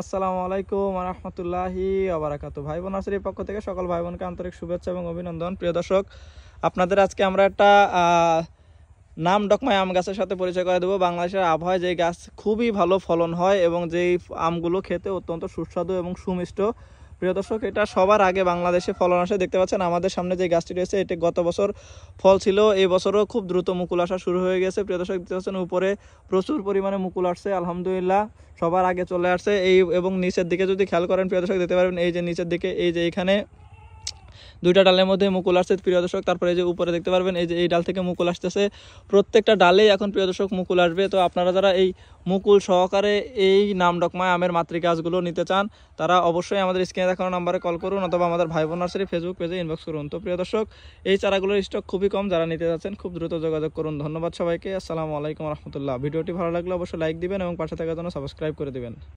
আসসালামু আলাইকুম রহমতুল্লাহি আবরাকাত ভাই বোন আসরের পক্ষ থেকে সকল ভাই বোনকে আন্তরিক শুভেচ্ছা এবং অভিনন্দন প্রিয় দর্শক আপনাদের আজকে আমরা একটা নাম ডকমায় আম গাছের সাথে পরিচয় করে দেবো বাংলাদেশের আবহাওয়ায় যেই গাছ খুবই ভালো ফলন হয় এবং যেই আমগুলো খেতে অত্যন্ত সুস্বাদু এবং সুমিষ্ট প্রিয় দর্শক এটা সবার আগে বাংলাদেশে ফলন আসে দেখতে পাচ্ছেন আমাদের সামনে যে গাছটি রয়েছে এটি গত বছর ফল ছিল এই বছরও খুব দ্রুত মুকুল আসা শুরু হয়ে গেছে প্রিয় দর্শক দেখতে পাচ্ছেন উপরে প্রচুর পরিমাণে মুকুল আসছে আলহামদুলিল্লাহ সবার আগে চলে আসছে এই এবং নিচের দিকে যদি খেয়াল করেন প্রিয় দর্শক দেখতে পারবেন এই যে নিচের দিকে এই যে এখানে দুইটা ডালের মধ্যে মুকুল আসছে প্রিয় দর্শক তারপরে যে উপরে দেখতে পারবেন এই যে এই ডাল থেকে মুকুল আসতেছে প্রত্যেকটা ডালেই এখন প্রিয় দর্শক মুকুল আসবে তো আপনারা যারা এই মুকুল সহকারে এই নাম ডকমায় আমের মাতৃকাজগুলো নিতে চান তারা অবশ্যই আমাদের স্ক্রিনে দেখানো নাম্বারে কল করুন অথবা আমাদের ভাই বোন নার্সারি ফেসবুক পেজে ইনবক্স করুন তো প্রিয় দর্শক এই চারাগুলোর স্টক খুবই কম যারা নিতে যাচ্ছেন খুব দ্রুত যোগাযোগ করুন ধন্যবাদ সবাইকে আসসালামু আলাইকুম রহমতুল্লাহ ভিডিওটি ভালো লাগলে অবশ্যই লাইক দিবেন এবং পাশে থাকার জন্য সাবস্ক্রাইব করে দিবেন